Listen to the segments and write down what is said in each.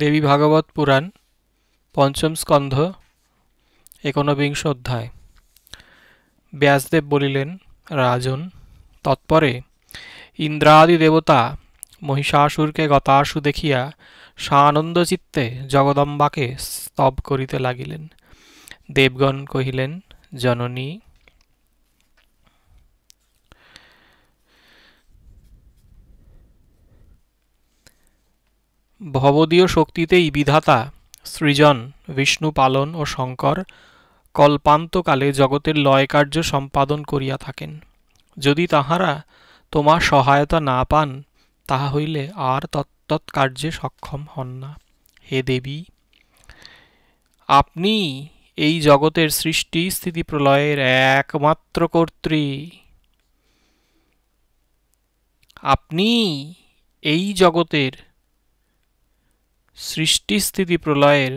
দেবী ভাগবত পুরাণ পঞ্চম স্কন্ধ একনবিংশ অধ্যায় ব্যাসদেব বলিলেন রাজন তৎপরে ইন্দ্রাদি দেবতা মহিষাসুরকে গতাসু দেখিয়া সানন্দচিত্তে জগদম্বাকে স্তব করিতে লাগিলেন দেবগণ কহিলেন জননী ভবদীয় শক্তিতেই বিধাতা সৃজন বিষ্ণু পালন ও শঙ্কর কল্পান্তকালে জগতের লয়কার্য সম্পাদন করিয়া থাকেন যদি তাহারা তোমার সহায়তা না পান তাহা হইলে আর তৎকার্যে সক্ষম হন না হে দেবী আপনি এই জগতের সৃষ্টি স্থিতি প্রলয়ের একমাত্র কর্ত্রী আপনি এই জগতের সৃষ্টি স্থিতি প্রলয়ের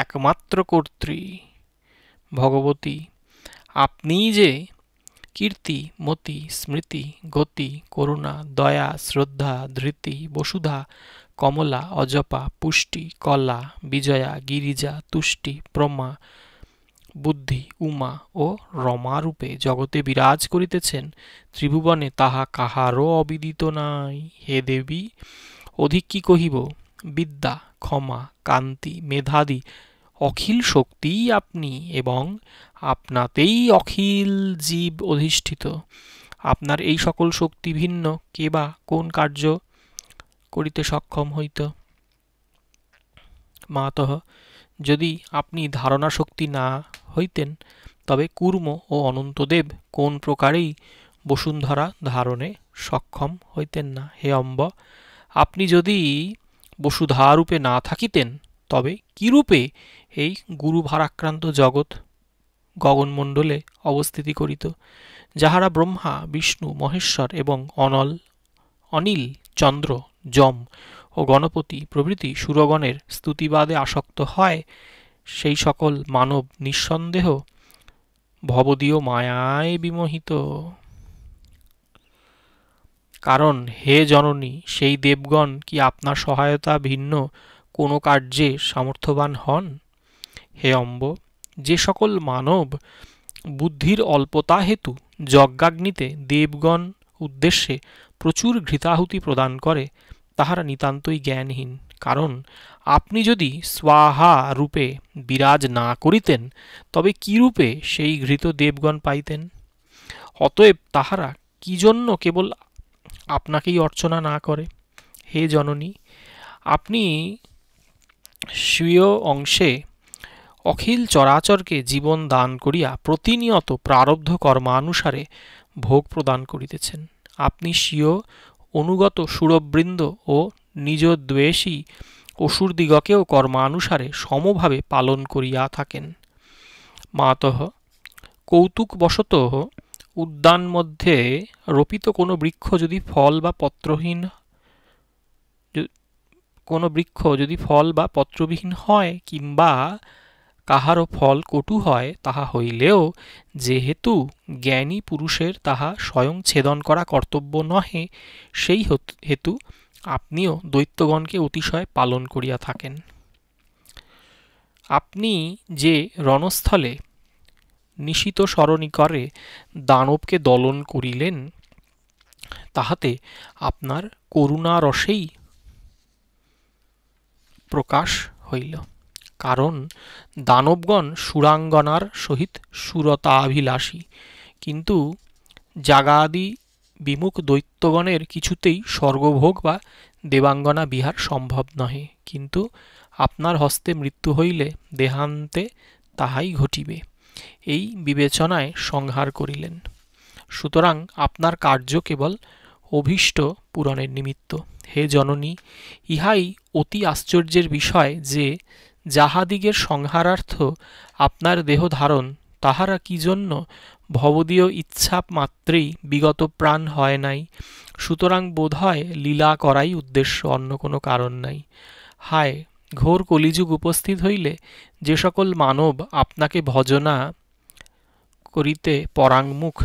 একমাত্র কর্ত্রী ভগবতী আপনি যে কীর্তি মতি স্মৃতি গতি করুণা দয়া শ্রদ্ধা ধৃতি বসুধা কমলা অজপা পুষ্টি কলা বিজয়া গিরিজা তুষ্টি প্রমা বুদ্ধি উমা ও রমারূপে জগতে বিরাজ করিতেছেন ত্রিভুবনে তাহা কাহারও অবিদিত নাই হে দেবী অধিক কি কহিব বিদ্যা ক্ষমা কান্তি মেধাদি অখিল শক্তিই আপনি এবং আপনাতেই অখিল জীব অধিষ্ঠিত আপনার এই সকল শক্তি ভিন্ন কে বা কোন কার্য করিতে সক্ষম হইত মাতহ যদি আপনি ধারণা শক্তি না হইতেন তবে কুর্ম ও অনন্তদেব কোন প্রকারেই বসুন্ধরা ধারণে সক্ষম হইতেন না হে অম্ব আপনি যদি বসুধারূপে না থাকিতেন তবে কিরূপে এই গুরু ভারাক্রান্ত জগৎ গগনমণ্ডলে অবস্থিতি করিত যাহারা ব্রহ্মা বিষ্ণু মহেশ্বর এবং অনল অনিল চন্দ্র যম ও গণপতি প্রভৃতি সুরগণের স্তুতিবাদে আসক্ত হয় সেই সকল মানব নিঃসন্দেহ ভবদীয় মায়ায় বিমোহিত কারণ হে জননী সেই দেবগণ কি আপনার সহায়তা ভিন্ন কোনো কার্যে সামর্থ্যবান হন হে অম্ব যে সকল মানব বুদ্ধির অল্পতা হেতু যজ্ঞাগ্নিতে দেবগণ উদ্দেশ্যে প্রচুর ঘৃতাহুতি প্রদান করে তাহারা নিতান্তই জ্ঞানহীন কারণ আপনি যদি স্বাহা রূপে বিরাজ না করিতেন তবে রূপে সেই ঘৃত দেবগণ পাইতেন অতএব তাহারা কি জন্য কেবল আপনাকেই অর্চনা না করে হে জননী আপনি স্বীয় অংশে অখিল চরাচরকে জীবন দান করিয়া প্রতিনিয়ত প্রারব্ধ কর্মানুসারে ভোগ প্রদান করিতেছেন আপনি স্বীয় অনুগত সুরবৃন্দ ও নিজ দ্বেষী অসুরদিগকেও কর্মানুসারে সমভাবে পালন করিয়া থাকেন মাতহ কৌতুকবশত উদ্যান মধ্যে রোপিত কোনো বৃক্ষ যদি ফল বা পত্রহীন কোনো বৃক্ষ যদি ফল বা পত্রবিহীন হয় কিংবা কাহারও ফল কটু হয় তাহা হইলেও যেহেতু জ্ঞানী পুরুষের তাহা স্বয়ং ছেদন করা কর্তব্য নহে সেই হেতু আপনিও দৈত্যগণকে অতিশয় পালন করিয়া থাকেন আপনি যে রণস্থলে নিশিত সরণিকরে দানবকে দলন করিলেন তাহাতে আপনার করুণারসেই প্রকাশ হইল কারণ দানবগণ সুরাঙ্গনার সহিত সুরতাভিলাষী কিন্তু জাগাদি বিমুখ দৈত্যগণের কিছুতেই স্বর্গভোগ বা দেবাঙ্গনা বিহার সম্ভব নহে কিন্তু আপনার হস্তে মৃত্যু হইলে দেহান্তে তাহাই ঘটিবে এই বিবেচনায় সংহার করিলেন সুতরাং আপনার কার্য কেবল অভীষ্ট পূরণের নিমিত্ত হে জননী ইহাই অতি আশ্চর্যের বিষয় যে যাহাদিগের সংহারার্থ আপনার দেহ ধারণ তাহারা কি জন্য ভবদীয় ইচ্ছা মাত্রেই বিগত প্রাণ হয় নাই সুতরাং বোধ হয় লীলা করাই উদ্দেশ্য অন্য কোনো কারণ নাই হায় ঘোর কলিযুগ উপস্থিত হইলে যে সকল মানব আপনাকে ভজনা করিতে পরাঙ্গমুখ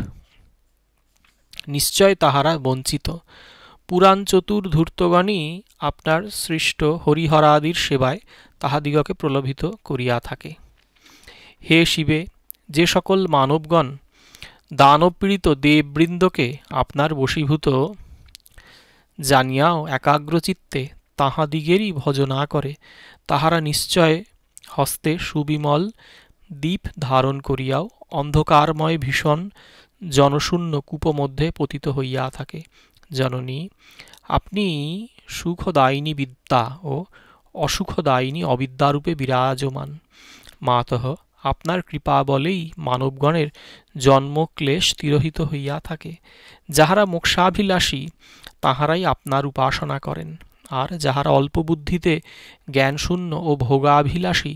নিশ্চয় তাহারা বঞ্চিত পুরাণ চতুর ধূর্তগণই আপনার সৃষ্ট হরিহরাদির সেবায় তাহাদিগকে প্রলোভিত করিয়া থাকে হে শিবে যে সকল মানবগণ দানবপীড়িত দেববৃন্দকে আপনার বশীভূত জানিয়াও একাগ্রচিত্তে তাহাদিগেরই ভজনা করে তাহারা নিশ্চয় হস্তে সুবিমল দ্বীপ ধারণ করিয়াও অন্ধকারময় ভীষণ জনশূন্য কূপমধ্যে পতিত হইয়া থাকে জননী আপনি সুখদায়িনী বিদ্যা ও অসুখদায়িনী অবিদ্যারূপে বিরাজমান মাতহ আপনার কৃপা বলেই মানবগণের জন্মক্লেশ তিরোহিত হইয়া থাকে যাহারা মোক্ষাভিলাষী তাহারাই আপনার উপাসনা করেন আর যাহারা অল্প বুদ্ধিতে জ্ঞানশূন্য ও ভোগাভিলাষী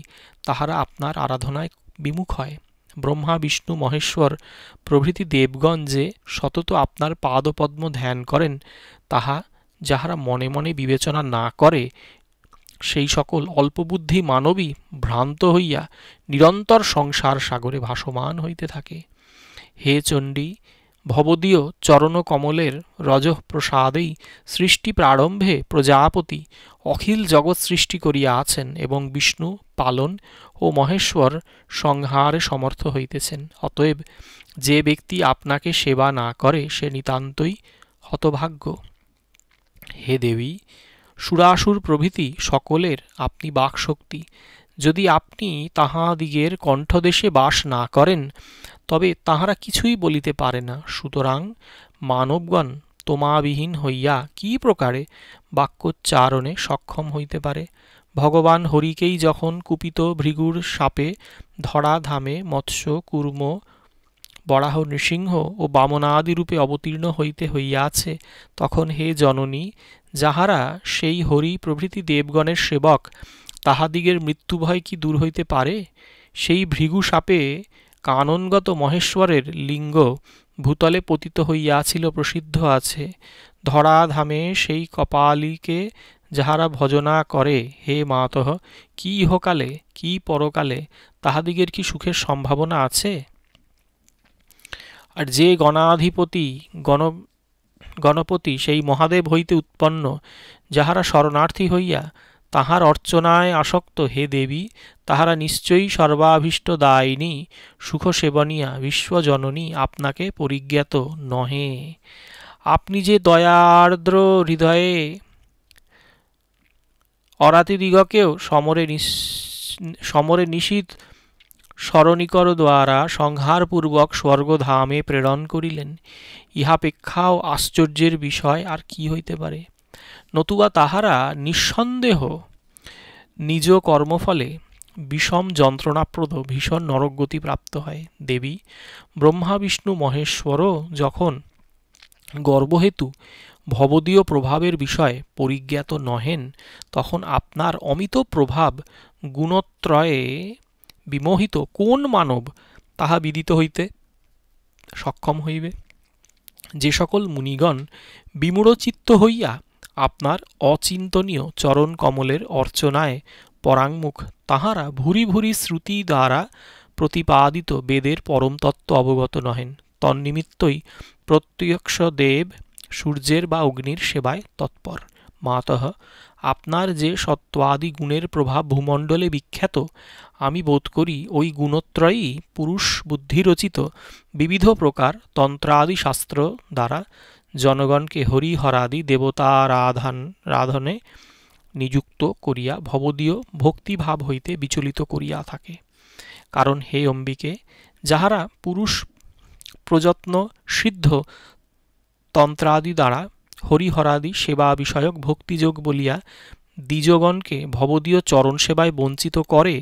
তাহারা আপনার আরাধনায় বিমুখ হয় ব্রহ্মা বিষ্ণু মহেশ্বর প্রভৃতি দেবগণ যে সতত আপনার পাদপদ্ম ধ্যান করেন তাহা যাহারা মনে মনে বিবেচনা না করে সেই সকল অল্পবুদ্ধি মানবী ভ্রান্ত হইয়া নিরন্তর সংসার সাগরে ভাসমান হইতে থাকে হে চণ্ডী ভবদীয় চরণকমলের প্রসাদেই সৃষ্টি প্রারম্ভে প্রজাপতি অখিল জগৎ সৃষ্টি করিয়া আছেন এবং বিষ্ণু পালন ও মহেশ্বর সংহারে সমর্থ হইতেছেন অতএব যে ব্যক্তি আপনাকে সেবা না করে সে নিতান্তই হতভাগ্য হে দেবী সুরাসুর প্রভৃতি সকলের আপনি বাকশক্তি যদি আপনি তাহাদিগের কণ্ঠদেশে বাস না করেন তবে তাহারা কিছুই বলিতে পারে না সুতরাং মানবগণ তোমাবিহীন হইয়া কি প্রকারে বাক্যোচ্চারণে সক্ষম হইতে পারে ভগবান হরিকেই যখন কুপিত ভৃগুর সাপে ধরা ধামে মৎস্য কুর্ম বরাহ নৃসিংহ ও বামনাদি রূপে অবতীর্ণ হইতে হইয়াছে তখন হে জননী যাহারা সেই হরি প্রভৃতি দেবগণের সেবক তাহাদিগের মৃত্যুভয় কি দূর হইতে পারে সেই ভৃগু সাপে কাননগত মহেশ্বরের লিঙ্গ ভূতলে পতিত হইয়াছিল প্রসিদ্ধ আছে ধরাধামে সেই কপালিকে যাহারা ভজনা করে হে মাতহ কি ইহকালে কি পরকালে তাহাদিগের কি সুখের সম্ভাবনা আছে আর যে গণাধিপতি গণ গণপতি সেই মহাদেব হইতে উৎপন্ন যাহারা শরণার্থী হইয়া তাহার অর্চনায় আসক্ত হে দেবী তাহারা নিশ্চয়ই সর্বাভীষ্ট দায়িনী সুখসেবনীয়া বিশ্বজননী আপনাকে পরিজ্ঞাত নহে আপনি যে দয়ার্দ্র হৃদয়ে অরাতিদিগকেও সমরে সমরে নিষিদ্ধ স্মরণিকর দ্বারা সংহারপূর্বক স্বর্গধামে প্রেরণ করিলেন ইহাপেক্ষাও আশ্চর্যের বিষয় আর কি হইতে পারে নতুবা তাহারা নিঃসন্দেহ নিজ কর্মফলে বিষম যন্ত্রণাপ্রদ ভীষণ নরকগতি প্রাপ্ত হয় দেবী ব্রহ্মা বিষ্ণু মহেশ্বরও যখন গর্বহেতু ভবদীয় প্রভাবের বিষয়ে পরিজ্ঞাত নহেন তখন আপনার অমিত প্রভাব গুণত্রয়ে বিমোহিত কোন মানব তাহা বিদিত হইতে সক্ষম হইবে যে সকল মুনিগণ বিমূঢ়চিত্ত হইয়া আপনার অচিন্তনীয় চরণ কমলের অর্চনায় পরাংমুখ তাহারা ভুরি ভুরি শ্রুতি দ্বারা প্রতিপাদিত বেদের পরমতত্ত্ব অবগত নহেন তন্নিমিত্তই প্রত্যক্ষ দেব সূর্যের বা অগ্নির সেবায় তৎপর মাতহ আপনার যে সত্ত্বাদি গুণের প্রভাব ভূমণ্ডলে বিখ্যাত আমি বোধ করি ওই গুণত্রয়ই পুরুষ বুদ্ধিরচিত বিবিধ প্রকার তন্ত্রাদি শাস্ত্র দ্বারা জনগণকে হরিহরাদি দেবতার রাধনে নিযুক্ত করিয়া ভবদীয় ভক্তিভাব হইতে বিচলিত করিয়া থাকে কারণ হে অম্বিকে যাহারা পুরুষ প্রযত্ন সিদ্ধ তন্ত্রাদি দ্বারা হরিহরাদি সেবা বিষয়ক ভক্তিযোগ বলিয়া দ্বিজগণকে ভবদীয় চরণ সেবায় বঞ্চিত করে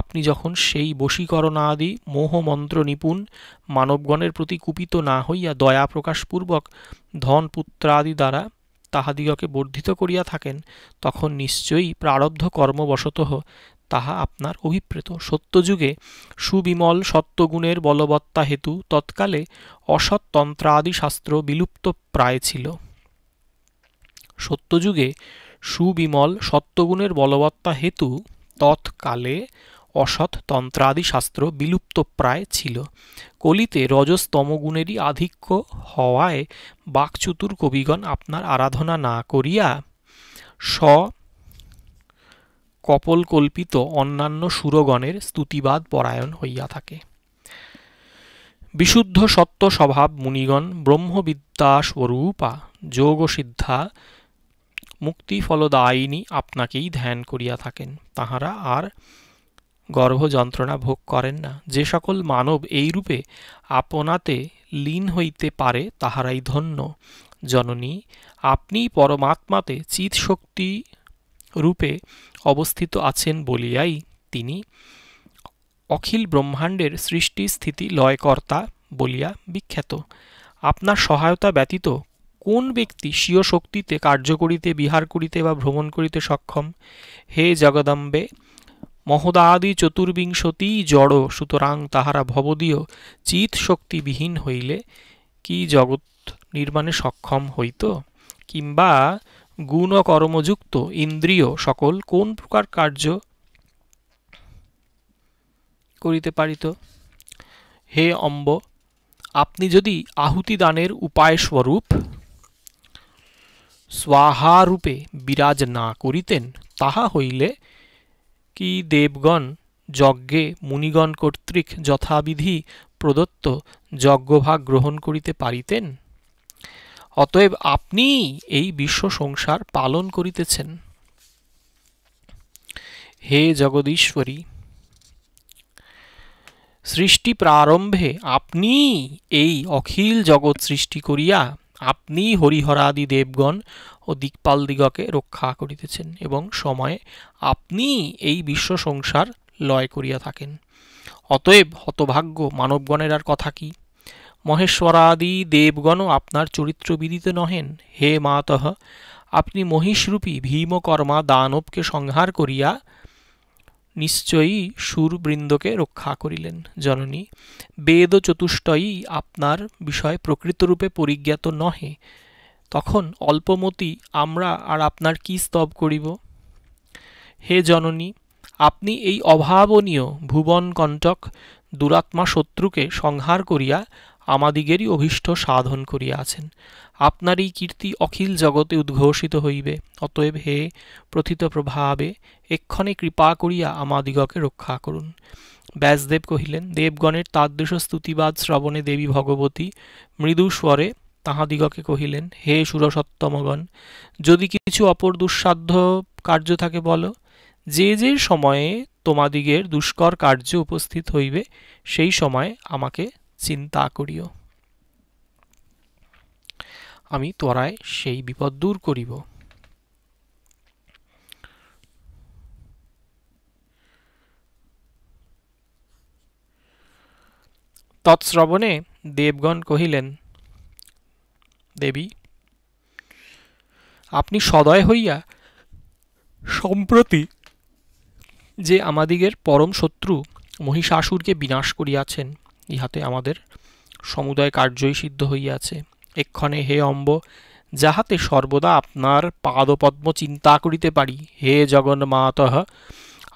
আপনি যখন সেই বশীকরণাদি মোহমন্ত্র নিপুণ মানবগণের প্রতি কুপিত না হইয়া দয়া প্রকাশপূর্বক ধন পুত্রাদি দ্বারা তাহাদিগকে বর্ধিত করিয়া থাকেন তখন নিশ্চয়ই প্রারব্ধ কর্মবশত তাহা আপনার অভিপ্রেত সত্যযুগে সুবিমল সত্যগুণের বলবত্তা হেতু তৎকালে অসৎতন্ত্রাদি শাস্ত্র বিলুপ্ত প্রায় ছিল সত্যযুগে সুবিমল সত্যগুণের বলবত্তা হেতু তৎকালে অসৎ তন্ত্রাদি শাস্ত্র বিলুপ্তপ্রায় ছিল কলিতে রজস্তম গুণেরই আধিক্য হওয়ায় বাকচুতুর কবিগণ আপনার আরাধনা না করিয়া স কপলকল্পিত অন্যান্য সুরগণের স্তুতিবাদ পরায়ণ হইয়া থাকে বিশুদ্ধ সত্য স্বভাব মুনিগণ ব্রহ্মবিদ্যা স্বরূপা যোগসিদ্ধা মুক্তিফলদায়িনী আপনাকেই ধ্যান করিয়া থাকেন তাহারা আর গর্ভযন্ত্রণা ভোগ করেন না যে সকল মানব এইরূপে আপনাতে লীন হইতে পারে তাহারাই ধন্য জননী আপনি পরমাত্মাতে চিৎশক্তি রূপে অবস্থিত আছেন বলিয়াই তিনি অখিল ব্রহ্মাণ্ডের সৃষ্টি স্থিতি লয়কর্তা বলিয়া বিখ্যাত আপনার সহায়তা ব্যতীত কোন ব্যক্তি স্বীয় শক্তিতে কার্য করিতে বিহার করিতে বা ভ্রমণ করিতে সক্ষম হে জগদম্বে মহদাদি চতুর্িংশতি জড় সুতরাং তাহারা ভবদীয় চিত শক্তিবিহীন হইলে কি জগৎ নির্মাণে সক্ষম হইত কিংবা গুণ কর্মযুক্ত ইন্দ্রিয় সকল কোন প্রকার কার্য করিতে পারিত হে অম্ব আপনি যদি আহুতি দানের উপায় স্বরূপ স্বাহারূপে বিরাজ না করিতেন তাহা হইলে কি দেবগণ যজ্ঞে মুনিগণ কর্তৃক যথাবিধি প্রদত্ত যজ্ঞভাগ গ্রহণ করিতে পারিতেন অতএব আপনি এই বিশ্ব সংসার পালন করিতেছেন হে জগদীশ্বরী সৃষ্টি প্রারম্ভে আপনি এই অখিল জগৎ সৃষ্টি করিয়া আপনি হরিহরাদি দেবগণ ও দিকপাল দিগকে রক্ষা করিতেছেন এবং সময়ে আপনি এই বিশ্ব সংসার লয় করিয়া থাকেন অতএব হতভাগ্য মানবগণের আর কথা কি মহেশ্বরাদি দেবগণও আপনার চরিত্র বিদিত নহেন হে মাতহ আপনি মহিষরূপী ভীমকর্মা দানবকে সংহার করিয়া নিশ্চয়ই সুরবৃন্দকে রক্ষা করিলেন জননী বেদ চতুষ্টয়ী আপনার বিষয় প্রকৃতরূপে পরিজ্ঞাত নহে তখন অল্পমতি আমরা আর আপনার কি স্তব করিব হে জননী আপনি এই অভাবনীয় ভুবন কণ্টক দুরাত্মা শত্রুকে সংহার করিয়া আমাদিগেরই অভীষ্ট সাধন করিয়া আছেন আপনার এই কীর্তি অখিল জগতে উদ্ঘোষিত হইবে অতএব হে প্রথিত প্রভাবে এক্ষণে কৃপা করিয়া আমাদিগকে রক্ষা করুন ব্যাসদেব কহিলেন দেবগণের তাদৃশ স্তুতিবাদ শ্রবণে দেবী ভগবতী মৃদু স্বরে তাহাদিগকে কহিলেন হে সুরসত্তমগণ যদি কিছু অপর দুঃসাধ্য কার্য থাকে বলো যে যে সময়ে তোমাদিগের দুষ্কর কার্য উপস্থিত হইবে সেই সময় আমাকে চিন্তা করিও আমি ত্বরায় সেই বিপদ দূর করিব তৎশ্রবণে দেবগণ কহিলেন দেবী আপনি সদয় হইয়া সম্প্রতি যে আমাদিগের পরম শত্রু মহিষাসুরকে বিনাশ করিয়াছেন ইহাতে আমাদের সমুদয় কার্যই সিদ্ধ হইয়াছে এক্ষণে হে অম্ব যাহাতে সর্বদা আপনার পাদপদ্ম চিন্তা করিতে পারি হে জগন্মাত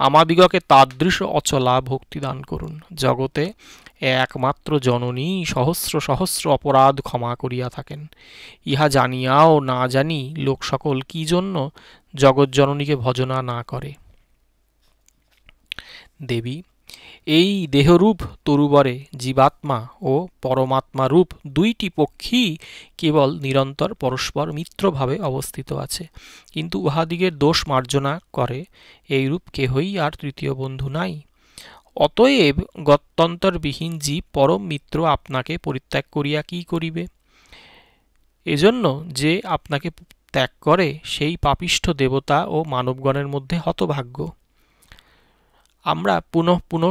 আমাদিগকে তাদৃশ অচলা ভক্তি দান করুন জগতে একমাত্র জননী সহস্র সহস্র অপরাধ ক্ষমা করিয়া থাকেন ইহা জানিয়াও না জানি লোক সকল কি জন্য জগৎ জননীকে ভজনা না করে দেবী এই দেহরূপ তরুবরে জীবাত্মা ও পরমাত্মা রূপ দুইটি পক্ষী কেবল নিরন্তর পরস্পর মিত্রভাবে অবস্থিত আছে কিন্তু উহাদিগের দোষ মার্জনা করে এই রূপ কেহই আর তৃতীয় বন্ধু নাই অতএব গত্যন্তরবিহীন জীব পরম মিত্র আপনাকে পরিত্যাগ করিয়া কি করিবে এজন্য যে আপনাকে ত্যাগ করে সেই পাপিষ্ঠ দেবতা ও মানবগণের মধ্যে হতভাগ্য আমরা পুনঃ পুনঃ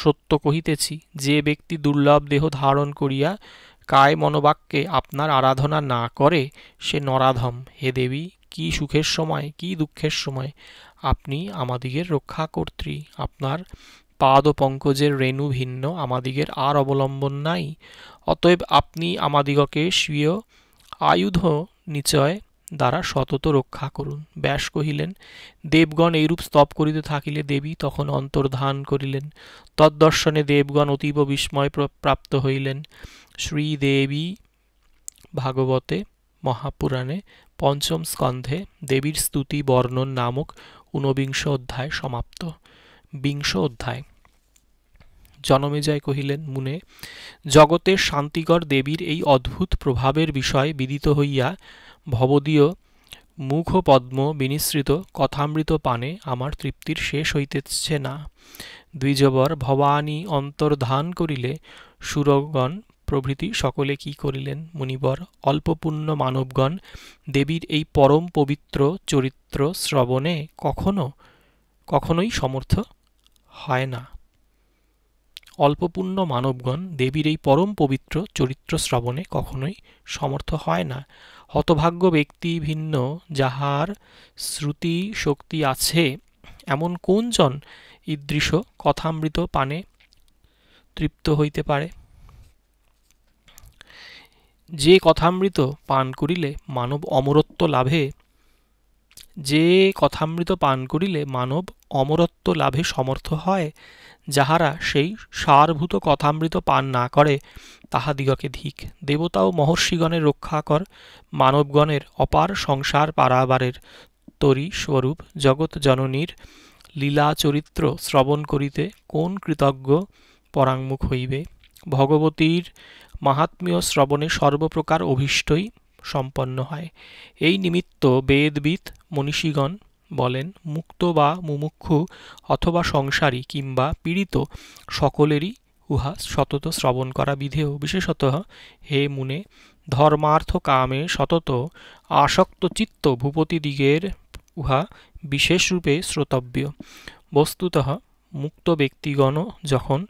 সত্য কহিতেছি যে ব্যক্তি দুর্লভ দেহ ধারণ করিয়া কায় মনোবাক্যে আপনার আরাধনা না করে সে নরাধম হে দেবী কি সুখের সময় কি দুঃখের সময় আপনি আমাদিগের রক্ষা কর্ত্রী আপনার পাদ ও পঙ্কজের রেণু ভিন্ন আমাদিগের আর অবলম্বন নাই অতএব আপনি আমাদিগকে স্বীয় আয়ুধ নিচয় দ্বারা সতত রক্ষা করুন ব্যাস কহিলেন দেবগণ এইরূপ স্তব করিতে থাকিলে দেবী তখন অন্তর্ধান করিলেন তদ্দর্শনে দেবগণ অতীব বিস্ময় প্রাপ্ত হইলেন শ্রীদেবী ভাগবতে মহাপুরাণে পঞ্চম স্কন্ধে দেবীর স্তুতি বর্ণন নামক ঊনবিংশ অধ্যায় সমাপ্ত বিংশ অধ্যায় জনমেজয় কহিলেন মুনে জগতের শান্তিকর দেবীর এই অদ্ভুত প্রভাবের বিষয়ে বিদিত হইয়া ভবদীয় মুখপদ্ম বিনিশ্রিত কথামৃত পানে আমার তৃপ্তির শেষ হইতেছে না দ্বিজবর ভবানী অন্তর্ধান করিলে সুরগণ প্রভৃতি সকলে কি করিলেন মুনিবর অল্পপূর্ণ মানবগণ দেবীর এই পরম পবিত্র চরিত্র শ্রবণে কখনো কখনোই সমর্থ হয় না অল্পপূর্ণ মানবগণ দেবীর এই পরম পবিত্র চরিত্র শ্রবণে কখনোই সমর্থ হয় না হতভাগ্য ব্যক্তি ভিন্ন যাহার শ্রুতি শক্তি আছে এমন কোনজন ইদৃশ কথামৃত পানে তৃপ্ত হইতে পারে যে কথামৃত পান করিলে মানব অমরত্ব লাভে যে কথামৃত পান করিলে মানব অমরত্ব লাভে সমর্থ হয় যাহারা সেই সারভূত কথামৃত পান না করে তাহাদিগকে ধিক দেবতা ও মহর্ষিগণের রক্ষাকর মানবগণের অপার সংসার পারাবারের তরি স্বরূপ জগৎ জননীর লীলা চরিত্র শ্রবণ করিতে কোন কৃতজ্ঞ পরাঙ্মুখ হইবে ভগবতীর মাহাত্মীয় শ্রবণে সর্বপ্রকার অভীষ্টই সম্পন্ন হয় এই নিমিত্ত বেদবিদ মনীষীগণ বলেন মুক্ত বা মুমুক্ষু অথবা সংসারী কিংবা পীড়িত সকলেরই উহা সতত শ্রবণ করা বিধেয় বিশেষত হে মুনে ধর্মার্থ কামে সতত আসক্ত চিত্ত ভূপতিদিগের উহা বিশেষরূপে শ্রোতব্য বস্তুত মুক্ত ব্যক্তিগণ যখন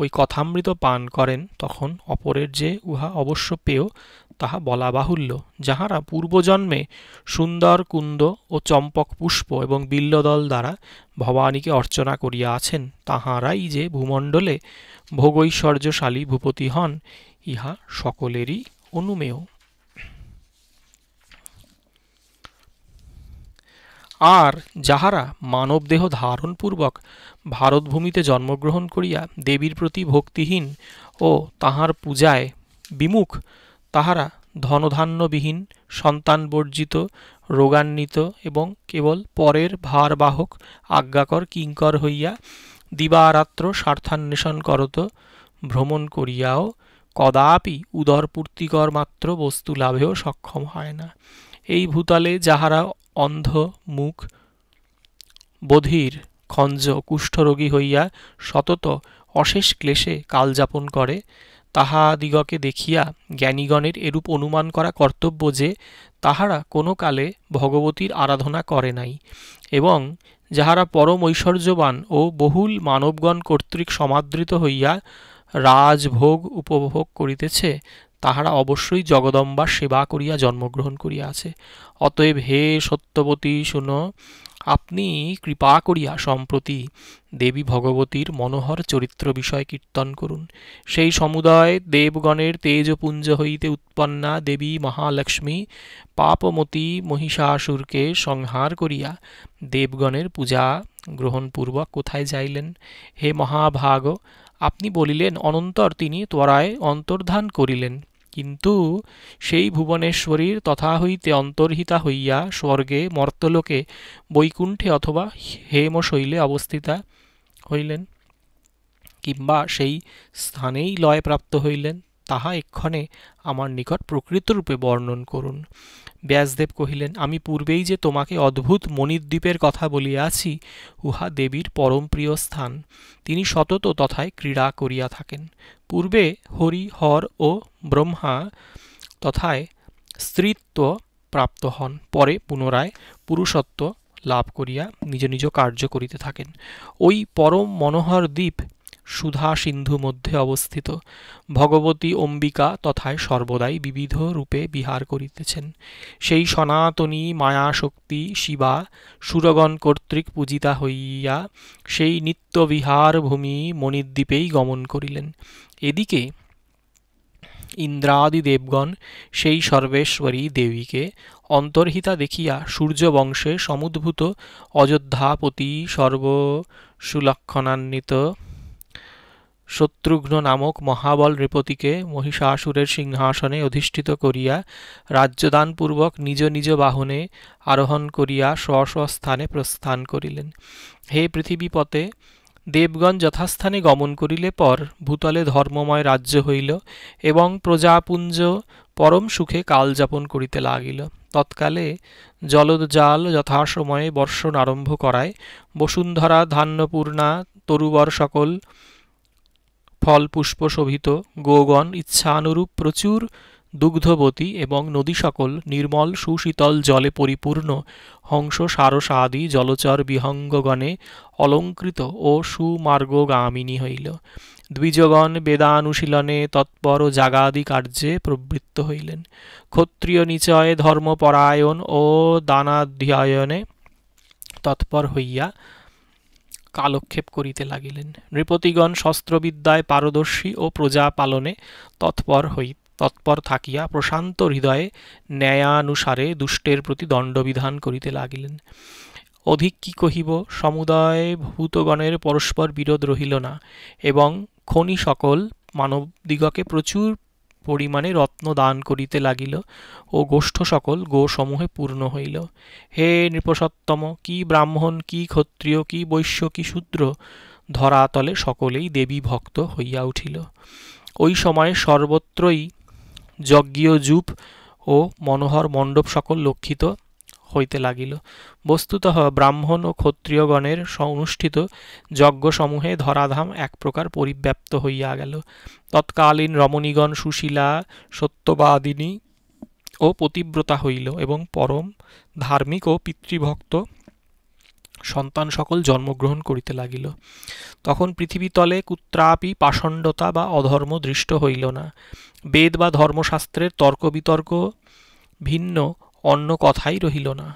ওই কথামৃত পান করেন তখন অপরের যে উহা অবশ্য পেয় তাহা বলা বাহুল্য যাহারা পূর্বজন্মে সুন্দর কুন্দ ও চম্পক পুষ্প এবং বিল্লদল দ্বারা ভবানীকে অর্চনা করিয়া আছেন তাহারাই যে ভূমণ্ডলে ভোগৈশ্বর্যশালী ভূপতি হন ইহা সকলেরই অনুমেয় আর যাহারা মানবদেহ ধারণপূর্বক ভারতভূমিতে জন্মগ্রহণ করিয়া দেবীর প্রতি ভক্তিহীন ও তাহার পূজায় বিমুখ তাহারা ধনধান্যবিহীন সন্তান বর্জিত রোগান্বিত এবং কেবল পরের ভারবাহক আজ্ঞাকর কিঙ্কর হইয়া দিবারাত্র স্বার্থান্বেষণ করত ভ্রমণ করিয়াও কদাপি উদরপূর্তিকর মাত্র বস্তু লাভেও সক্ষম হয় না এই ভূতালে যাহারা অন্ধ মুখ বধির খঞ্জ কুষ্ঠরোগী হইয়া সতত অশেষ ক্লেশে কালযাপন করে তাহাদিগকে দেখিয়া জ্ঞানীগণের এরূপ অনুমান করা কর্তব্য যে তাহারা কোনো কালে ভগবতীর আরাধনা করে নাই এবং যাহারা পরম ঐশ্বর্যবান ও বহুল মানবগণ কর্তৃক সমাদৃত হইয়া রাজভোগ উপভোগ করিতেছে তাহারা অবশ্যই জগদম্বার সেবা করিয়া জন্মগ্রহণ করিয়াছে অতএব হে সত্যবতী শুনো আপনি কৃপা করিয়া সম্প্রতি দেবী ভগবতীর মনোহর চরিত্র বিষয় কীর্তন করুন সেই সমুদয় দেবগণের তেজপুঞ্জ হইতে উৎপন্না দেবী মহালক্ষ্মী পাপমতী মহিষাসুরকে সংহার করিয়া দেবগণের পূজা গ্রহণপূর্বক কোথায় যাইলেন হে মহাভাগ আপনি বলিলেন অনন্তর তিনি ত্বরায় অন্তর্ধান করিলেন কিন্তু সেই ভুবনেশ্বরীর তথা হইতে অন্তর্হিতা হইয়া স্বর্গে মর্তলোকে বৈকুণ্ঠে অথবা হেমশৈলে অবস্থিতা হইলেন কিংবা সেই স্থানেই লয়প্রাপ্ত হইলেন তাহা এক্ষণে আমার নিকট প্রকৃতরূপে বর্ণন করুন ব্যাসদেব কহিলেন আমি পূর্বেই যে তোমাকে অদ্ভুত মণিদ্বীপের কথা বলিয়াছি উহা দেবীর পরম প্রিয় স্থান তিনি সতত তথায় ক্রীড়া করিয়া থাকেন পূর্বে হরি হর ও ব্রহ্মা তথায় স্ত্রীত্ব প্রাপ্ত হন পরে পুনরায় পুরুষত্ব লাভ করিয়া নিজ নিজ কার্য করিতে থাকেন ওই পরম মনোহর দ্বীপ সুধা সিন্ধু মধ্যে অবস্থিত ভগবতী অম্বিকা তথায় সর্বদাই বিবিধ রূপে বিহার করিতেছেন সেই সনাতনী মায়াশক্তি শিবা সুরগণ কর্তৃক পূজিতা হইয়া সেই নিত্যবিহার ভূমি মণিদ্বীপেই গমন করিলেন এদিকে ইন্দ্রাদি দেবগণ সেই সর্বেশ্বরী দেবীকে অন্তর্হিতা দেখিয়া সূর্যবংশে সমুদ্ভূত অযোধ্যাপতি সর্বসুলক্ষণান্বিত শত্রুঘ্ন নামক মহাবল নৃপতিকে মহিষাসুরের সিংহাসনে অধিষ্ঠিত করিয়া রাজ্যদানপূর্বক নিজ নিজ বাহনে আরোহণ করিয়া স্ব স্থানে প্রস্থান করিলেন হে পৃথিবীপতে দেবগণ যথাস্থানে গমন করিলে পর ভূতলে ধর্মময় রাজ্য হইল এবং প্রজাপুঞ্জ পরম সুখে কাল যাপন করিতে লাগিল তৎকালে জলজাল যথাসময়ে বর্ষণ আরম্ভ করায় বসুন্ধরা ধান্যপূর্ণা তরুবর সকল ফল পুষ্প শোভিত গোগণ ইচ্ছানুরূপ প্রচুর দুগ্ধবতী এবং নদী সকল নির্মল সুশীতল জলে পরিপূর্ণ হংস সারস আদি জলচর বিহঙ্গগণে অলঙ্কৃত ও সুমার্গগামিনী হইল দ্বিজগণ বেদানুশীলনে তৎপর ও জাগাদি কার্যে প্রবৃত্ত হইলেন ক্ষত্রিয় নিচয় ধর্মপরায়ণ ও দানাধ্যায়নে তৎপর হইয়া কালক্ষেপ করিতে লাগিলেন নৃপতিগণ শস্ত্রবিদ্যায় পারদর্শী ও প্রজা পালনে তৎপর হই তৎপর থাকিয়া প্রশান্ত হৃদয়ে ন্যায়ানুসারে দুষ্টের প্রতি দণ্ডবিধান করিতে লাগিলেন অধিক কি কহিব সমুদায় ভূতগণের পরস্পর বিরোধ রহিল না এবং খনি সকল মানবদিগকে প্রচুর পরিমাণে রত্ন দান করিতে লাগিল ও গোষ্ঠ সকল গোসমূহে পূর্ণ হইল হে নৃপসত্তম কি ব্রাহ্মণ কি ক্ষত্রিয় কি বৈশ্য কি শূদ্র ধরাতলে সকলেই দেবী ভক্ত হইয়া উঠিল ওই সময়ে সর্বত্রই যজ্ঞীয় জুপ ও মনোহর মণ্ডপ সকল লক্ষিত হইতে লাগিল বস্তুতঃ ব্রাহ্মণ ও ক্ষত্রিয়গণের অনুষ্ঠিত যজ্ঞসমূহে ধরাধাম এক প্রকার পরিব্যাপ্ত হইয়া গেল তৎকালীন রমণীগণ সুশীলা সত্যবাদিনী ও পতিব্রতা হইল এবং পরম ধার্মিক ও পিতৃভক্ত সন্তান সকল জন্মগ্রহণ করিতে লাগিল তখন পৃথিবীতলে কুত্রাপি পাষণ্ডতা বা অধর্ম দৃষ্ট হইল না বেদ বা ধর্মশাস্ত্রের তর্ক বিতর্ক ভিন্ন অন্য কথাই রহিল না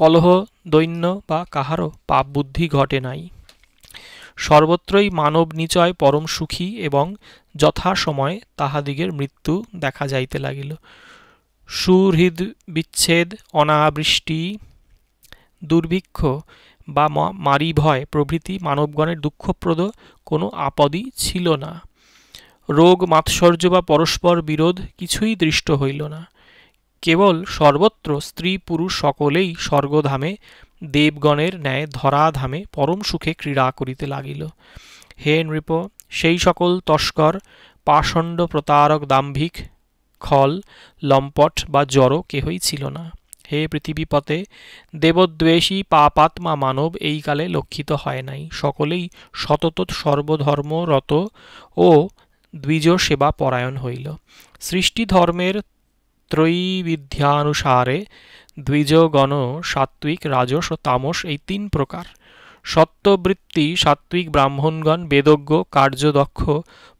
কলহ দৈন্য বা কাহারও পাপ বুদ্ধি ঘটে নাই সর্বত্রই মানব নিচয় পরম সুখী এবং যথাসময়ে তাহাদিগের মৃত্যু দেখা যাইতে লাগিল সুহৃদ বিচ্ছেদ অনাবৃষ্টি দুর্ভিক্ষ বা মারি ভয় প্রভৃতি মানবগণের দুঃখপ্রদ কোনো আপদই ছিল না রোগ মাৎসর্য বা পরস্পর বিরোধ কিছুই দৃষ্ট হইল না কেবল সর্বত্র স্ত্রী পুরুষ সকলেই স্বর্গধামে দেবগণের ন্যায় ধরাধামে পরম সুখে ক্রীড়া করিতে লাগিল হে নৃপ সেই সকল তস্কর পাষণ্ড প্রতারক দাম্ভিক খল লম্পট বা জড় কেহই ছিল না হে পৃথিবীপথে দেবদ্বেষী পাপাত্মা মানব এই কালে লক্ষিত হয় নাই সকলেই সতত সর্বধর্মরত ও দ্বিজ সেবা পরায়ণ হইল সৃষ্টি ধর্মের ত্রয়ীবিদ্যানুসারে দ্বিজগণ সাত্ত্বিক রাজস ও তামস এই তিন প্রকার সত্যবৃত্তি সাত্ত্বিক ব্রাহ্মণগণ বেদজ্ঞ কার্যদক্ষ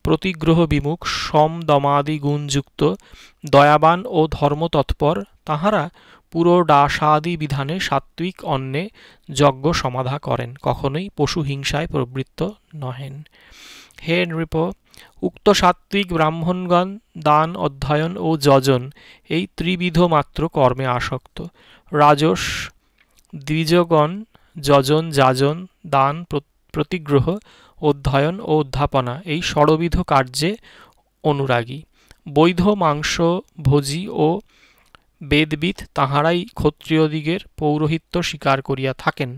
প্রতিগ্রহ বিমুখ সমদমাদি গুণযুক্ত দয়াবান ও ধর্মতৎপর তাহারা পুরো ডাসাদি বিধানে সাত্ত্বিক অন্নে যজ্ঞ সমাধা করেন কখনোই পশুহিংসায় প্রবৃত্ত নহেন হে নৃপ উক্ত সাত্ত্বিক ব্রাহ্মণগণ দান অধ্যয়ন ও যজন এই ত্রিবিধ মাত্র কর্মে আসক্ত রাজস দ্বিজগণ যজন যাজন দান প্রতিগ্রহ অধ্যয়ন ও অধ্যাপনা এই ষড়বিধ কার্যে অনুরাগী বৈধ মাংস ভোজি ও বেদবিদ তাহারাই ক্ষত্রিয়দিগের পৌরোহিত্য স্বীকার করিয়া থাকেন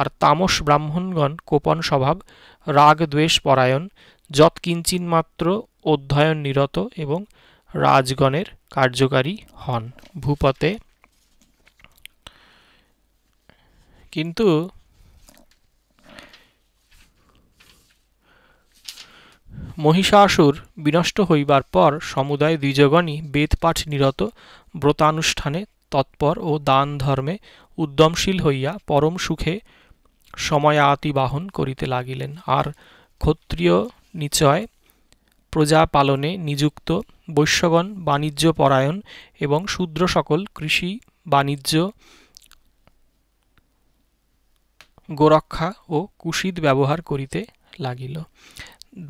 আর তামস ব্রাহ্মণগণ কোপন স্বভাব রাগ দ্বেষ পরায়ণ মাত্র অধ্যয়ন নিরত এবং রাজগণের কার্যকারী হন ভূপতে কিন্তু মহিষাসুর বিনষ্ট হইবার পর সমুদায় দ্বিজগণই বেদপাঠ নিরত ব্রতানুষ্ঠানে তৎপর ও দান ধর্মে উদ্যমশীল হইয়া পরম সুখে সময়াতিবাহন করিতে লাগিলেন আর ক্ষত্রিয় নিচয় প্রজা পালনে নিযুক্ত বৈশ্যগণ বাণিজ্য পরায়ণ এবং শূদ্র সকল কৃষি বাণিজ্য গোরক্ষা ও কুশিদ ব্যবহার করিতে লাগিল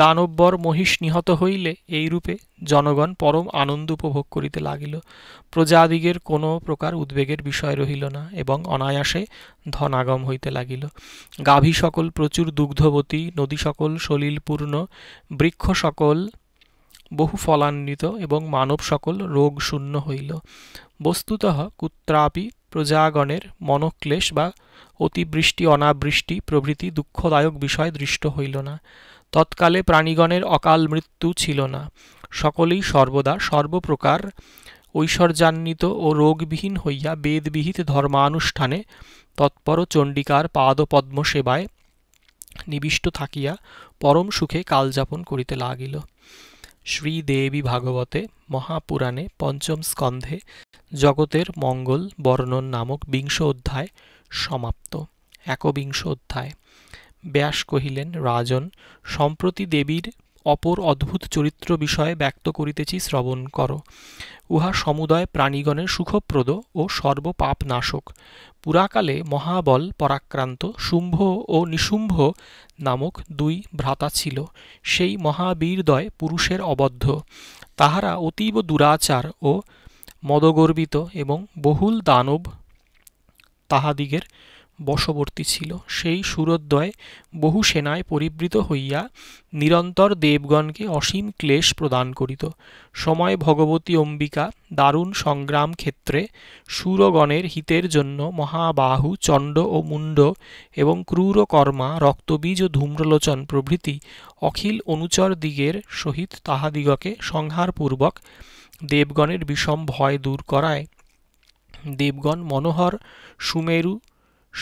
দানব্বর মহিষ নিহত হইলে এইরূপে জনগণ পরম আনন্দ উপভোগ করিতে লাগিল প্রজাদিগের কোনো প্রকার উদ্বেগের বিষয় রহিল না এবং অনায়াসে ধনাগম হইতে লাগিল গাভী সকল প্রচুর দুগ্ধবতী নদী সকল সলিলপূর্ণ বৃক্ষ সকল বহু ফলান্বিত এবং মানব সকল রোগ শূন্য হইল বস্তুতঃ কুত্রাপি প্রজাগণের মনক্লেশ বা অতিবৃষ্টি অনাবৃষ্টি প্রভৃতি দুঃখদায়ক বিষয় দৃষ্ট হইল না তৎকালে প্রাণীগণের অকাল মৃত্যু ছিল না সকলেই সর্বদা সর্বপ্রকার ঐশ্বর্যান্বিত ও রোগবিহীন হইয়া বেদবিহিত ধর্মানুষ্ঠানে তৎপর চণ্ডিকার পাদপদ্ম সেবায় নিবিষ্ট থাকিয়া পরম সুখে কালযাপন করিতে লাগিল শ্রীদেবী ভাগবতে মহাপুরাণে পঞ্চম স্কন্ধে জগতের মঙ্গল বর্ণন নামক বিংশ অধ্যায় সমাপ্ত একবিংশ অধ্যায় ব্যাস কহিলেন রাজন সম্প্রতি দেবীর অপর অদ্ভুত চরিত্র বিষয়ে ব্যক্ত করিতেছি শ্রবণ কর উহা সমুদয় প্রাণীগণের সুখপ্রদ ও সর্বপাপ নাশক পুরাকালে মহাবল পরাক্রান্ত শুম্ভ ও নিশুম্ভ নামক দুই ভ্রাতা ছিল সেই মহাবীরদয় পুরুষের অবদ্ধ তাহারা অতীব দুরাচার ও মদগর্বিত এবং বহুল দানব তাহাদিগের বশবর্তী ছিল সেই সুরোদ্বয় বহু সেনায় পরিবৃত হইয়া নিরন্তর দেবগণকে অসীম ক্লেশ প্রদান করিত সময় ভগবতী অম্বিকা দারুণ সংগ্রাম ক্ষেত্রে সুরগণের হিতের জন্য মহাবাহু চণ্ড ও মুণ্ড এবং কর্মা রক্তবীজ ও ধূম্রলোচন প্রভৃতি অখিল অনুচর দিগের সহিত তাহাদিগকে সংহারপূর্বক দেবগণের বিষম ভয় দূর করায় দেবগণ মনোহর সুমেরু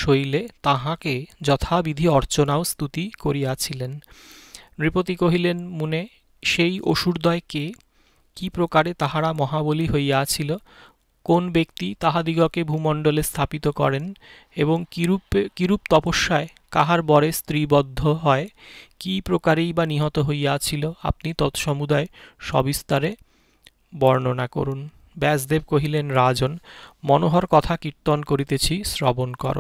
শৈলে তাহাকে যথাবিধি অর্চনাও স্তুতি করিয়াছিলেন নৃপতি কহিলেন মুনে সেই অসুরদয় কে কি প্রকারে তাহারা মহাবলী হইয়াছিল কোন ব্যক্তি তাহাদিগকে ভূমণ্ডলে স্থাপিত করেন এবং কিরূপে কিরূপ তপস্যায় কাহার বরে স্ত্রীবদ্ধ হয় কি প্রকারেই বা নিহত হইয়াছিল আপনি তৎসমুদায় সবিস্তারে বর্ণনা করুন ব্যাসদেব কহিলেন রাজন মনোহর কথা কীর্তন করিতেছি শ্রবণ কর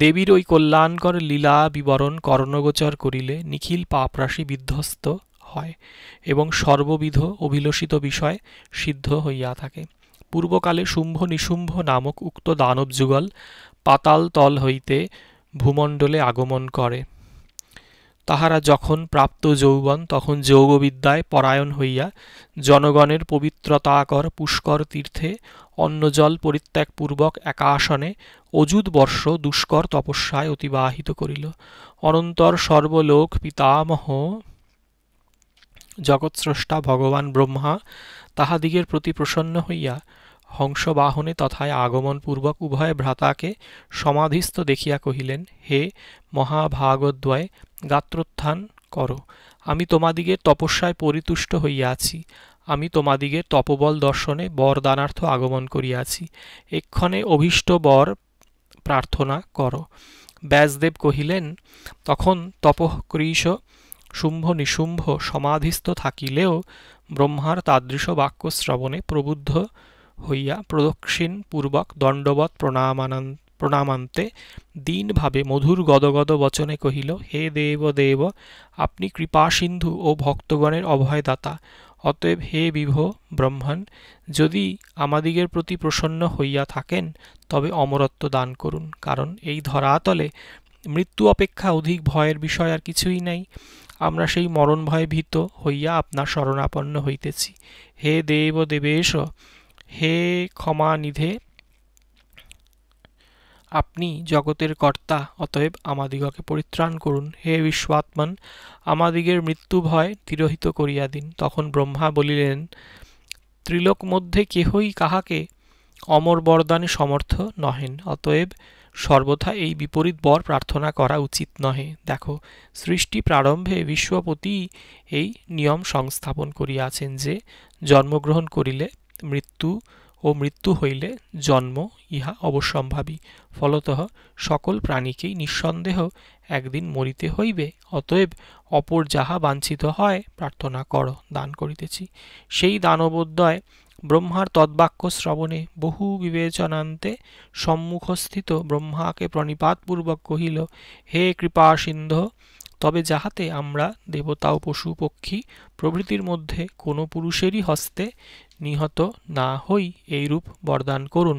দেবীর ওই কল্যাণকর লীলা বিবরণ কর্ণগোচর করিলে নিখিল পাপরাশি বিধ্বস্ত হয় এবং সর্ববিধ অভিলষিত বিষয় সিদ্ধ হইয়া থাকে পূর্বকালে শুম্ভ নিশুম্ভ নামক উক্ত দানব যুগল পাতাল তল হইতে ভূমণ্ডলে আগমন করে তাহারা যখন প্রাপ্ত যৌবন তখন যৌগবিদ্যায় পরায়ণ হইয়া জনগণের পবিত্রতাকর পুষ্কর তীর্থে অন্নজল পরিত্যাগপূর্বক একা আসনে অযুত বর্ষ দুষ্কর তপস্যায় অতিবাহিত করিল অনন্তর সর্বলোক পিতামহ জগৎস্রষ্টা ভগবান ব্রহ্মা তাহাদিগের প্রতি প্রসন্ন হইয়া হংসবাহনে তথায় আগমনপূর্বক উভয় ভ্রাতাকে সমাধিস্থ দেখিয়া কহিলেন হে মহাভাগদ্বয় গাত্রোত্থান করো আমি তোমাদিগের তপস্যায় পরিতুষ্ট হইয়াছি আমি তোমাদিগের তপবল দর্শনে বরদানার্থ আগমন করিয়াছি এক্ষণে অভীষ্ট বর প্রার্থনা করো ব্যাসদেব কহিলেন তখন তপকৃষ শুম্ভ নিশুম্ভ সমাধিস্থ থাকিলেও ব্রহ্মার তাদৃশ বাক্য শ্রবণে প্রবুদ্ধ হইয়া প্রদক্ষিণ পূর্বক দণ্ডবৎ প্রণামানান্ত প্রণামান্তে দিনভাবে মধুর গদগদ বচনে কহিল হে দেব দেব আপনি কৃপাসিন্ধু ও ভক্তগণের অভয়দাতা অতএব হে বিভ ব্রহ্মণ যদি আমাদিগের প্রতি প্রসন্ন হইয়া থাকেন তবে অমরত্ব দান করুন কারণ এই ধরাতলে মৃত্যু অপেক্ষা অধিক ভয়ের বিষয় আর কিছুই নাই আমরা সেই মরণ ভয়ে ভীত হইয়া আপনার শরণাপন্ন হইতেছি হে দেব দেবেশ হে ক্ষমা নিধে আপনি জগতের কর্তা অতএব আমাদিগকে পরিত্রাণ করুন হে বিশ্বাত্মান আমাদিগের মৃত্যু ভয় তিরোহিত করিয়া দিন তখন ব্রহ্মা বলিলেন ত্রিলোক মধ্যে কেহই কাহাকে অমর বরদানে সমর্থ নহেন অতএব সর্বথা এই বিপরীত বর প্রার্থনা করা উচিত নহে দেখো সৃষ্টি প্রারম্ভে বিশ্বপতি এই নিয়ম সংস্থাপন করিয়াছেন যে জন্মগ্রহণ করিলে মৃত্যু ও মৃত্যু হইলে জন্ম ইহা অবশ্যম্ভাবী ফলতঃ সকল প্রাণীকেই নিঃসন্দেহ একদিন মরিতে হইবে অতএব অপর যাহা বাঞ্ছিত হয় প্রার্থনা কর দান করিতেছি সেই দানবোদ্দয় ব্রহ্মার তদ্বাক্য শ্রবণে বহু বিবেচনান্তে সম্মুখস্থিত ব্রহ্মাকে প্রণিপাতপূর্বক কহিল হে কৃপাসিন্ধ তবে যাহাতে আমরা দেবতা ও পশু পক্ষী প্রভৃতির মধ্যে কোনো পুরুষেরই হস্তে নিহত না হই এইরূপ বরদান করুন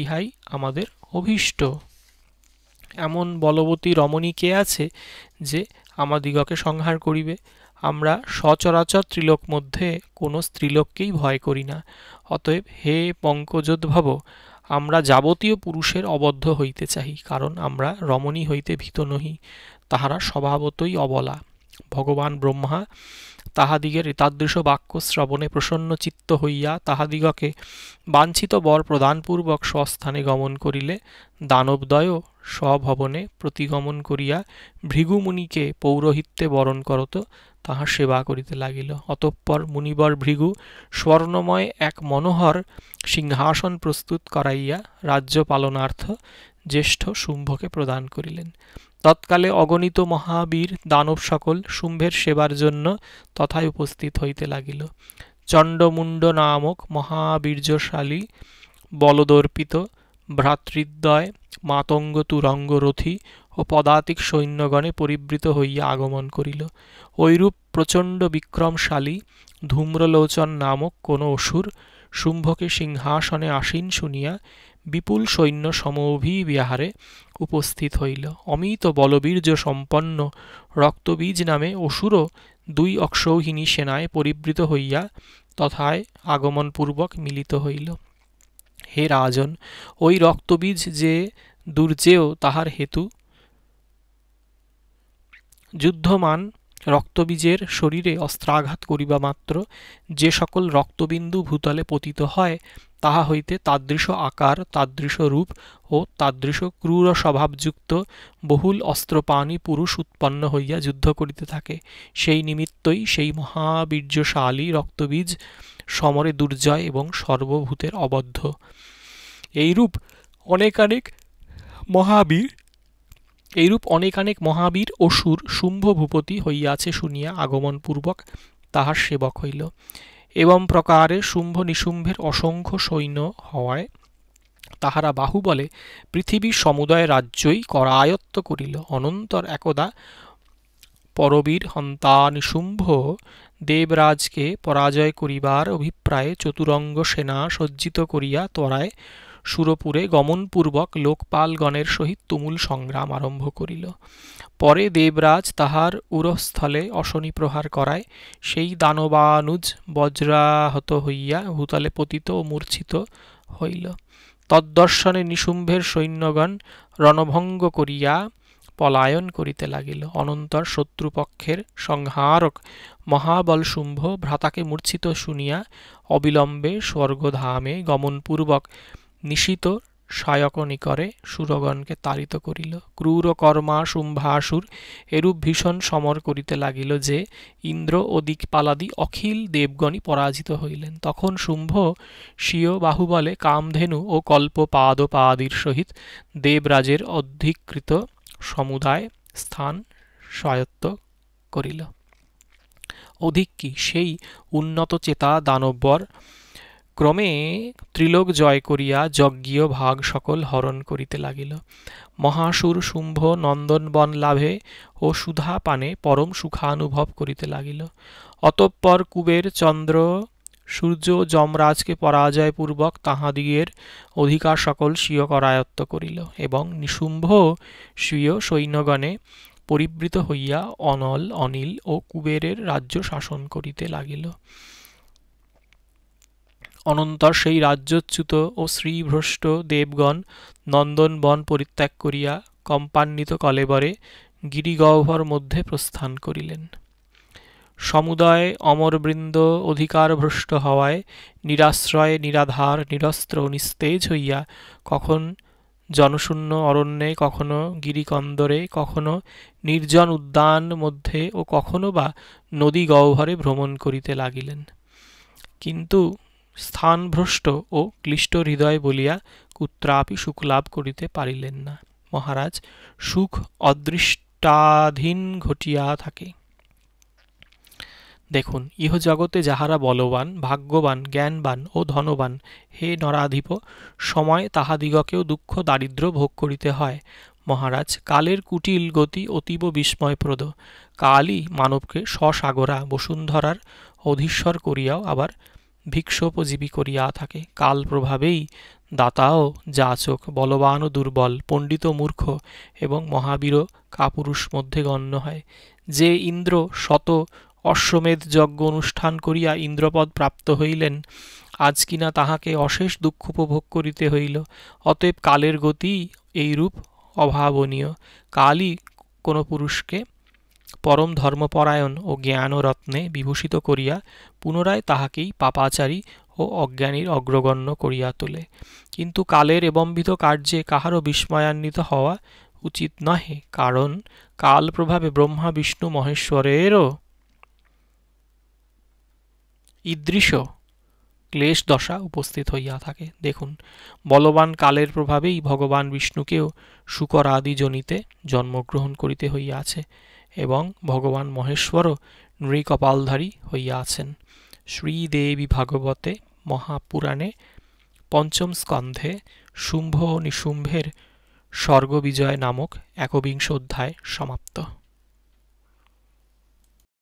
ইহাই আমাদের অভীষ্ট এমন বলবতী রমণী কে আছে যে আমাদিগকে সংহার করিবে আমরা সচরাচর ত্রিলোক মধ্যে কোনো স্ত্রীলোককেই ভয় করি না অতএব হে পঙ্কজোদ্ভব আমরা যাবতীয় পুরুষের অবদ্ধ হইতে চাই কারণ আমরা রমণী হইতে ভীত নহি তাহারা স্বভাবতই অবলা ভগবান ব্রহ্মা তাহাদিগের ইতাদৃশ বাক্য শ্রবণে প্রসন্ন চিত্ত হইয়া তাহাদিগকে বাঞ্ছিত বর প্রদানপূর্বক স্বস্থানে গমন করিলে দানবদয় স্বভবনে প্রতিগমন করিয়া ভৃগুমুনিকে পৌরোহিত্যে বরণ করত তাহার সেবা করিতে লাগিল অতঃপর মুনিবর ভৃগু স্বর্ণময় এক মনোহর সিংহাসন প্রস্তুত করাইয়া রাজ্য পালনার্থ জ্যেষ্ঠ শুম্ভকে প্রদান করিলেন তৎকালে অগণিত মহাবীর দানব সকল শুম্ভের সেবার জন্য তথায় উপস্থিত হইতে লাগিল চণ্ডমুণ্ড নামক মহাবীর্যশালী বলদর্পিত ভ্রাতৃদ্বয় মাতঙ্গ তুরঙ্গ রথী ও পদাতিক সৈন্যগণে পরিবৃত হইয়া আগমন করিল ঐরূপ প্রচণ্ড বিক্রমশালী ধূম্রলোচন নামক কোন অসুর শুম্ভকে সিংহাসনে আসীন শুনিয়া বিপুল সৈন্য সমভিবিহারে উপস্থিত হইল অমিত বলবীর্য সম্পন্ন রক্তবীজ নামে অসুরও দুই অক্ষৌহিণী সেনায় পরিবৃত হইয়া তথায় আগমনপূর্বক মিলিত হইল হে রাজন ওই রক্তবীজ যে দুর্যেও তাহার হেতু যুদ্ধমান রক্তবীজের শরীরে অস্ত্রাঘাত করিবা মাত্র যে সকল রক্তবিন্দু ভূতলে পতিত হয় তাহা হইতে তাদৃশ আকার তাদৃশ রূপ ও তাদৃশ ক্রূর স্বভাবযুক্ত বহুল অস্ত্রপাণী পুরুষ উৎপন্ন হইয়া যুদ্ধ করিতে থাকে সেই নিমিত্তই সেই মহাবীর্যশালী রক্তবীজ সমরে দুর্জয় এবং সর্বভূতের অবদ্ধ এইরূপ অনেক অনেক মহাবীর এইরূপ অনেক অনেক মহাবীর অসুর শুম্ভ ভূপতি হইয়াছে শুনিয়া আগমন পূর্বক তাহার সেবক হইল এবং প্রকারে শুম্ভ নিশুম্ভের অসংখ্য সৈন্য হওয়ায় তাহারা বাহুবলে পৃথিবীর সমুদয় রাজ্যই করায়ত্ত করিল অনন্তর একদা পরবীর হন্তানিশুম্ভ দেবরাজকে পরাজয় করিবার অভিপ্রায়ে চতুরঙ্গ সেনা সজ্জিত করিয়া তরায় সুরপুরে গমনপূর্বক লোকপালগণের সহিত তুমুল সংগ্রাম আরম্ভ করিল পরে দেবরাজ তাহার উরস্থলে অশনি প্রহার করায় সেই দানবানুজ বজ্রাহত হইয়া ভূতলে পতিত ও মূর্ছিত হইল তদ্দর্শনে নিশুম্ভের সৈন্যগণ রণভঙ্গ করিয়া পলায়ন করিতে লাগিল অনন্তর শত্রুপক্ষের সংহারক মহাবলশুম্ভ ভ্রাতাকে মূর্ছিত শুনিয়া অবিলম্বে স্বর্গধামে গমনপূর্বক নিশীত সায়কনিকরে সুরগণকে তাড়িত করিল ক্রূর কর্মা শুম্ভাসুর এরূপ ভীষণ সমর করিতে লাগিল যে ইন্দ্র ও দিকপালাদি অখিল দেবগণই পরাজিত হইলেন তখন শুম্ভ স্বীয় বাহুবলে কামধেনু ও কল্প পাদ পাদির সহিত দেবরাজের অধিকৃত সমুদায় স্থান স্বায়ত্ত করিল অধিক কি সেই উন্নত চেতা দানব্বর ক্রমে ত্রিলোক জয় করিয়া যজ্ঞীয় ভাগ সকল হরণ করিতে লাগিল মহাসুর শুম্ভ নন্দনবন লাভে ও সুধা পানে পরম সুখানুভব করিতে লাগিল অতঃপর কুবের চন্দ্র সূর্য যমরাজকে পরাজয়পূর্বক তাহাদিগের অধিকার সকল স্বীয় করায়ত্ত করিল এবং নিশুম্ভ স্বীয় সৈন্যগণে পরিবৃত হইয়া অনল অনিল ও কুবেরের রাজ্য শাসন করিতে লাগিল অনন্তর সেই রাজ্যচ্যুত ও শ্রীভ্রষ্ট দেবগণ নন্দন বন পরিত্যাগ করিয়া কম্পান্বিত কলেবরে গিরিগহ্বর মধ্যে প্রস্থান করিলেন সমুদয় অমরবৃন্দ অধিকারভ্রষ্ট হওয়ায় নিরাশ্রয় নিরাধার নিরস্ত্র নিস্তেজ হইয়া কখন জনশূন্য অরণ্যে কখনো গিরিকন্দরে কখনো নির্জন উদ্যান মধ্যে ও কখনো বা নদী গহ্বরে ভ্রমণ করিতে লাগিলেন কিন্তু স্থানভ্রষ্ট ও ক্লিষ্ট হৃদয় বলিয়া কুত্রাপি সুখ লাভ করিতে পারিলেন না মহারাজ সুখ অদৃষ্টাধীন ঘটিয়া থাকে দেখুন জগতে যাহারা বলবান ভাগ্যবান জ্ঞানবান ও ধনবান হে নরাধিপ সময় তাহাদিগকেও দুঃখ দারিদ্র ভোগ করিতে হয় মহারাজ কালের কুটিল গতি অতীব বিস্ময়প্রদ কালই মানবকে স্বসাগরা বসুন্ধরার অধীশ্বর করিয়াও আবার ভিক্ষোপজীবী করিয়া থাকে কাল প্রভাবেই দাতাও যাচক বলবান ও দুর্বল পণ্ডিত মূর্খ এবং মহাবীর কাপুরুষ মধ্যে গণ্য হয় যে ইন্দ্র শত অশ্বমেধ যজ্ঞ অনুষ্ঠান করিয়া ইন্দ্রপদ প্রাপ্ত হইলেন আজ কিনা তাহাকে অশেষ দুঃখ উপভোগ করিতে হইল অতএব কালের গতি এইরূপ অভাবনীয় কালই কোনো পুরুষকে পরম ধর্মপরায়ণ ও জ্ঞানরত্নে বিভূষিত করিয়া পুনরায় তাহাকেই পাপাচারী ও অজ্ঞানীর অগ্রগণ্য করিয়া তোলে কিন্তু কালের এবম্বিত কার্যে কাহারও বিস্ময়ান্বিত হওয়া উচিত নহে কারণ কাল প্রভাবে ব্রহ্মা বিষ্ণু মহেশ্বরেরও ইদৃশ ক্লেশ দশা উপস্থিত হইয়া থাকে দেখুন বলবান কালের প্রভাবেই ভগবান বিষ্ণুকেও শুকর আদি জনিতে জন্মগ্রহণ করিতে হইয়াছে এবং ভগবান মহেশ্বরও নৃকপালধারী হইয়া আছেন শ্রীদেবী ভাগবতে মহাপুরাণে পঞ্চম স্কন্ধে শুম্ভ ও নিশুম্ভের স্বর্গবিজয় নামক একবিংশ অধ্যায় সমাপ্ত